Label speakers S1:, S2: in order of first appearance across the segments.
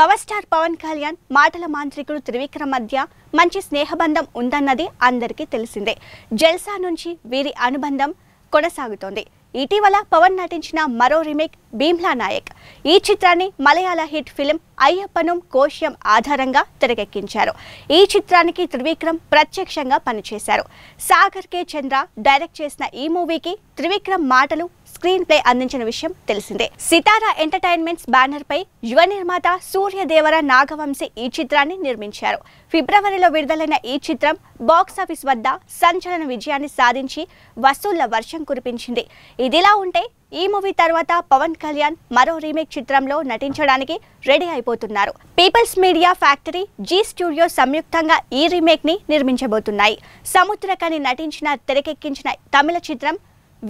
S1: power star Pawan Kalyan మాటల మాంత్రికుడు త్రివిక్రమ్ మధ్య మంచి స్నేహబంధం ఉందన్నది అందరికీ తెలిసిందే జల్సా నుంచి వీరి అనుబంధం కొనసాగుతోంది ఇటీవల పవన్ నటించిన మరో రీమేక్ భీమ్లా నాయక్ ఈ చిత్రాన్ని మలయాళ హిట్ ఫిలిం అయ్యప్పను కోశ్యం ఆధారంగా తెరకెక్కించారు ఈ చిత్రానికి త్రివిక్రమ్ ప్రత్యక్షంగా పనిచేశారు సాగర్ కే చంద్ర డైరెక్ట్ చేసిన ఈ మూవీకి త్రివిక్రమ్ మాటలు స్క్రీన్ ప్లే అందించిన విషయం తెలిసిందే సితారా ఎంటర్టైన్మెంట్స్ బ్యానర్ పై యువ నిర్మాత సూర్యదేవర నాగవంశి ఈ చిత్రాన్ని నిర్మించారు ఫిబ్రవరిలో విడుదలైన ఈ చిత్రం బాక్సాఫీస్ వద్ద సంచలన విజయాన్ని సాధించి వసూళ్ల వర్షం కురిపించింది ఇదిలా ఉంటే ఈ మూవీ తర్వాత పవన్ కళ్యాణ్ మరో రీమేక్ చిత్రంలో నటించడానికి రెడీ అయిపోతున్నారు People's Media Factory Zee Studio సంయుక్తంగా ఈ రీమేక్ ని నిర్మించబోతున్నాయి సముద్రకని నటించిన తెరకెక్కించిన తమిళ చిత్రం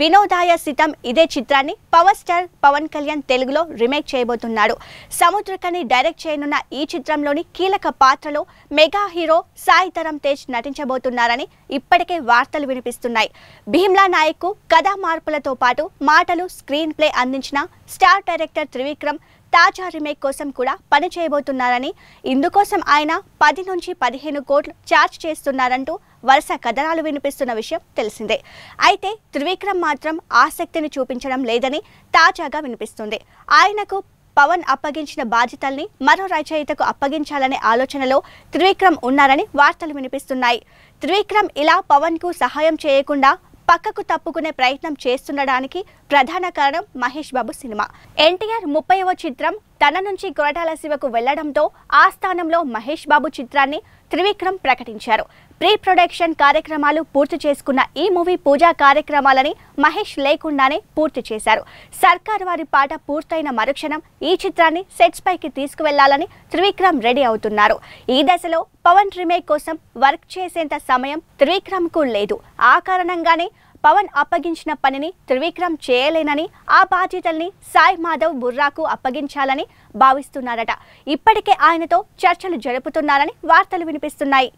S1: వినోదాయ సితం ఇదే చిత్రాన్ని పవర్ స్టార్ పవన్ కళ్యాణ్ తెలుగులో రీమేక్ చేయబోతున్నాడు సముద్రకని డైరెక్ట్ చేయనున్న ఈ చిత్రంలోని కీలక పాత్రలో మెగా హీరో సాయి తరం తేజ్ నటించబోతున్నారని ఇప్పటికే వార్తలు వినిపిస్తున్నాయి భీమ్లా నాయక్ కథా మార్పులతో పాటు మాటలు స్క్రీన్ ప్లే అందించిన స్టార్ డైరెక్టర్ త్రివిక్రమ్ తాజా రీమేక్ కోసం కూడా పని చేయబోతున్నారని ఇందుకోసం ఆయన పది నుంచి పదిహేను కోట్లు ఛార్జ్ చేస్తున్నారంటూ వరుస కథనాలు వినిపిస్తున్న విషయం తెలిసిందే అయితే త్రివిక్రమ్ మాత్రం ఆసక్తిని చూపించడం లేదని తాజాగా వినిపిస్తుంది ఆయనకు పవన్ అప్పగించిన బాధ్యతల్ని మరో రచయితకు అప్పగించాలనే ఆలోచనలో త్రివిక్రమ్ ఉన్నారని వార్తలు వినిపిస్తున్నాయి త్రివిక్రమ్ ఇలా పవన్కు సహాయం చేయకుండా పక్కకు తప్పుకునే ప్రయత్నం చేస్తుండడానికి ప్రధాన కారణం మహేష్ బాబు సినిమా ఎన్టీఆర్ ముప్పైవ చిత్రం తన నుంచి కొరటాల శివకు వెళ్లడంతో ఆ స్థానంలో మహేష్ బాబు చిత్రాన్ని త్రివిక్రమ్ ప్రకటించారు ప్రీ ప్రొడక్షన్ కార్యక్రమాలు పూర్తి చేసుకున్న ఈ మూవీ పూజా కార్యక్రమాలని మహేష్ లేకుండానే పూర్తి చేశారు సర్కార్ వారి పాట పూర్తయిన మరుక్షణం ఈ చిత్రాన్ని సెట్స్ పైకి తీసుకువెళ్లాలని త్రివిక్రమ్ రెడీ అవుతున్నారు ఈ దశలో పవన్ రీమేక్ కోసం వర్క్ చేసేంత సమయం కు లేదు ఆ కారణంగానే పవన్ అప్పగించిన పనిని త్రివిక్రమ్ చేయలేనని ఆ బాధ్యతల్ని సాయి మాధవ్ బుర్రాకు అప్పగించాలని భావిస్తున్నారట ఇప్పటికే ఆయనతో చర్చలు జరుపుతున్నారని వార్తలు వినిపిస్తున్నాయి